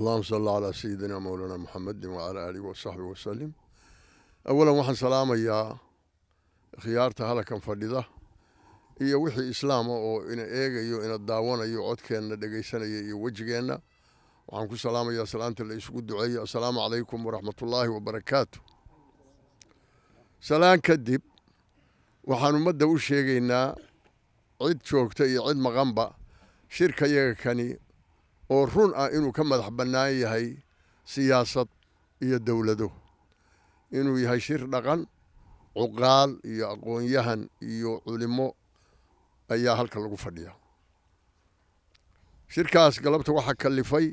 allahuma sal alla calaa sayidina mowlana muxamedin wacalaa aalihi wasaxbi wasalim awalan waxaan salaamayaa khiyaarta halkan fadhida iyo wixii islaama ah oo ina eegayo ina daawanayo codkeenna dhegaysanaya iyo wejigeenna waxaan ku salaamayaa salaanta la isugu duceeyo assalaamu calaykum waraxmatullaahi wabarakaatu salaan kadib waxaan ummadda u sheegaynaa cid joogta iyo cid maqanba shirka yaga kani oo run ah inuu ka madax bannaan yahay siyaasad iyo dowlado inuu yahay shir dhaqan cuqaal iyo aqoon-yahan iyo culimmo ayaa halka lagu fadhiyaa shirkaas galabta waxaa kallifay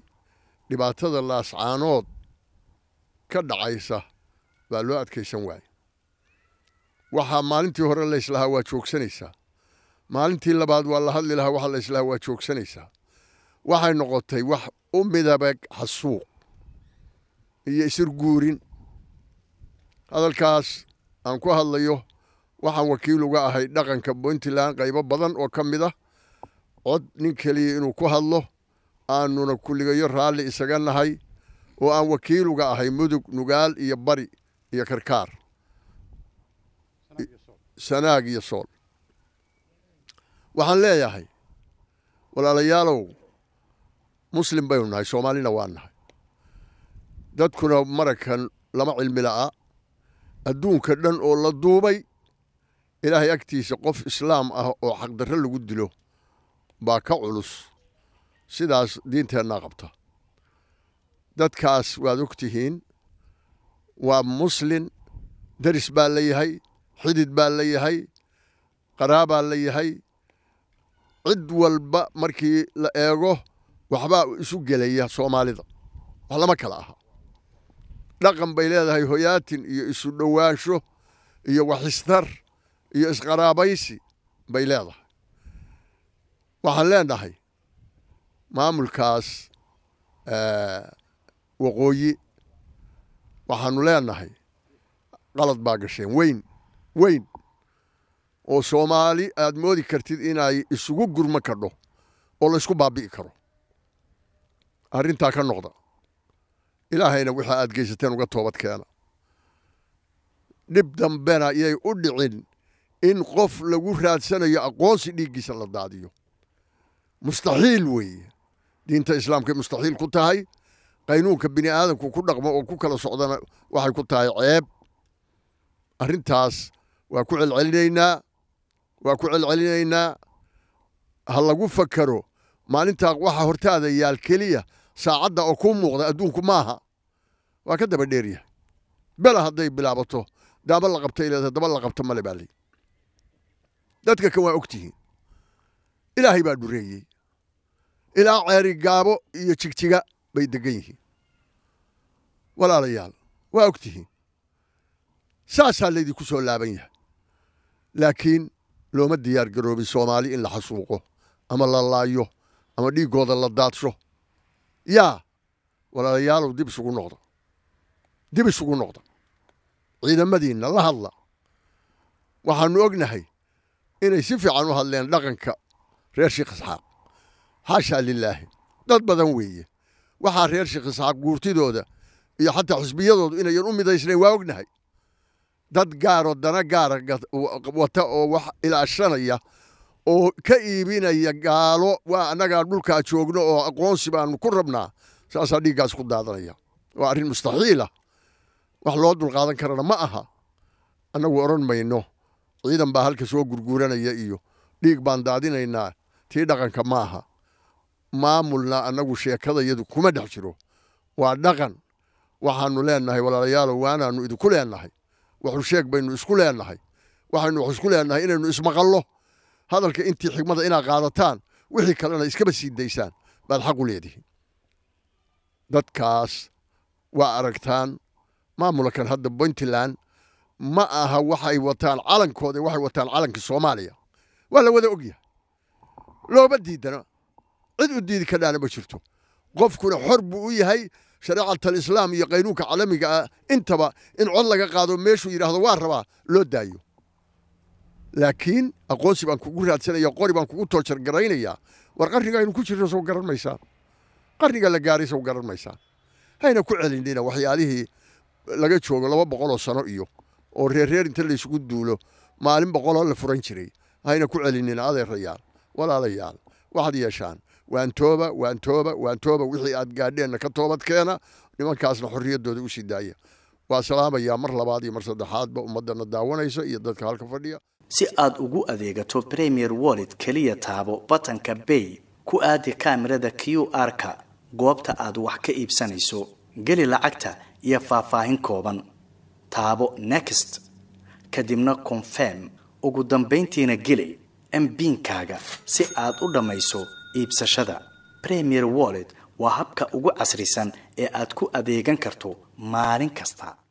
dhibaatada laascaanood ka dhacaysa baa loo adkaysan waaye waxaa maalintii hore la waa joogsanaysaa maalintii labaad waa la hadli lahaa waxaa la waa joogsanaysaa waxay noqotay wax u midabeg xasuuq iyo isirguurin hadalkaas aan ku hadlayo waxaan wakiil uga ahay dhaqanka puntland qaybo badan oo ka mid ah cod nin keliya inuu ku hadlo aanuna kulligayo raalli isaga nahay oo aan wakiil uga ahay mudug nugaal iyo bari iyo karkaar sanaag iyo sool waxaan leeyahay walaalayaalow muslim baynu nahay soomaalina waa nahay dadkuna maraykan lama cilmi la'a adduunka dhan oo la duubay ilaahay agtiisa qof islaam ah oo xaqdarro lagu dilo baa ka culus sidaas diinteennaa qabta dadkaas waad og tihiin waa muslin deris baa la yahay xidid baa la yahay qaraabaa la yahay cid walba markii la eego waxbaa isu gelaya soomaalida wax lama kala aha dhaqan bay leedahay hoyaatin iyo isu dhowaansho iyo waxistar iyo isqaraabaysi bay leedahay waxaan leenahay maamulkaas eh, waqooyi waxaanu leenahay qalad baa gasheen weyn weyn oo soomaali aada moodi kartid inay isugu gurma kadho oo laysku baabi'i karo arrintaa ka noqda ilaahayna waxa aad geysateen uga toobad keena dhib dambena yay u dhicin in qof lagu raadsanayo aqoonsi dhiiggiisa la daadiyo mustaxiil weeye diinta islaamkay mustaxiil ku tahay qaynuunka bini aadamku ku dhaqmo oo ku kala socdana waxay ku tahay ceeb arrintaas waa ku celcelinaynaa waa ku celcelinaynaa ha lagu fakaro maalintaa waxa hortaada yaal keliya saacadda oo kuu muuqda adduunku maaha waa ka daba dheeryahay bela hadday bilaabato daaba la qabta ileeda daba la qabta male baa dadka kan waa ogtihiin ilaahay baa dhureeyey ilaa ceeri gaabo iyo jigjiga bay degan yihiin walaalayaal waa ogtihiin saasaa laydinku soo laaban yahay laakiin looma diyaar garoobin soomaali in la xasuuqo ama la laayo ama dhiiggooda la daadsho yaa walaalayaalow dib isugu noqda dib isugu noqda ciidamadiinna la hadla waxaanu ognahay inay si fiican u hadleen dhaqanka reer sheekh isxaaq haashaa lilaahi dad badan weeye waxaa reer sheekh isxaaq guurtidooda iyo xataa xusbiyadoodu inayan u midaysnayn waa ognahay dad gaaroo dana gaara wata oo wax ilaashanaya oo ka iibinaya gaalo waa annagaa dhulkaa joogno oo aqoonsi baanu ku rabnaa saasaa dhiiggaas ku daadanaya waa arrin mustaxiilah wax loo dulqaadan karana ma aha annagu odhan mayno ciidan baa halka soo gurguuranaya iyo dhiig baan daadinaynaa tii dhaqanka ma aha maamulna annagu sheekadayadu kuma dhex jiro waa dhaqan waxaannu leennahay walaalayaalow waanaannu idinku leennahay waxu sheeg baynu isku leennahay waxaynu wax isku leennahay inaynu ismaqallo hadalka intii xigmada inaad qaadataan wixii kalena iskaba sii daysaan baad xaqu u dadkaas waa aragtaan maamulkan hadda puntland ma aha waxay wataan calankooda waxay wataan calanka soomaaliya waa la wada ogyahay looma diidana cid u diidi kadhaana ma jirto qofkuna xor buu u yahay shareecatalislaam iyo qaynuunka caalamiga ah intaba in cod laga qaado meeshuu yidhaahdo waa rabaa loo daayo laakiin aqoonsi baan kugu raadsanaya qori baan kugu toojargaraynayaa war qarniga aynu ku jirno sow garan maysaa qarniga la gaaray sow garan maysaa hayna ku celinina waxyaalihii laga joogo laba boqoloo sano iyo oo reerreer inta laysugu duulo maalin boqoloo la furan jiray hayna ku celinina adeerayaal walaalayaal waxaad yeeshaan waan tooba waan tooba waan tooba wixii aad gaadheenna ka toobadkeena nimankaasna xorriyaddooda u sii daaya waa salaamayaa mar labaad iyo mar saddexaadba ummaddanna daawanaysa iyo dadka halka fadhiya si aad ugu adeegato premier wallet keliya taabo batanka bay ku aadi kaamirada q r-ka goobta aad wax ka iibsanayso geli lacagta iyo faahfaahin kooban taabo next kadibna confirm ugu dambayntiina geli mbinkaaga si aad u dhammayso iibsashada premier wallet waa habka ugu casrisan ee aad ku adeegan karto maalin kasta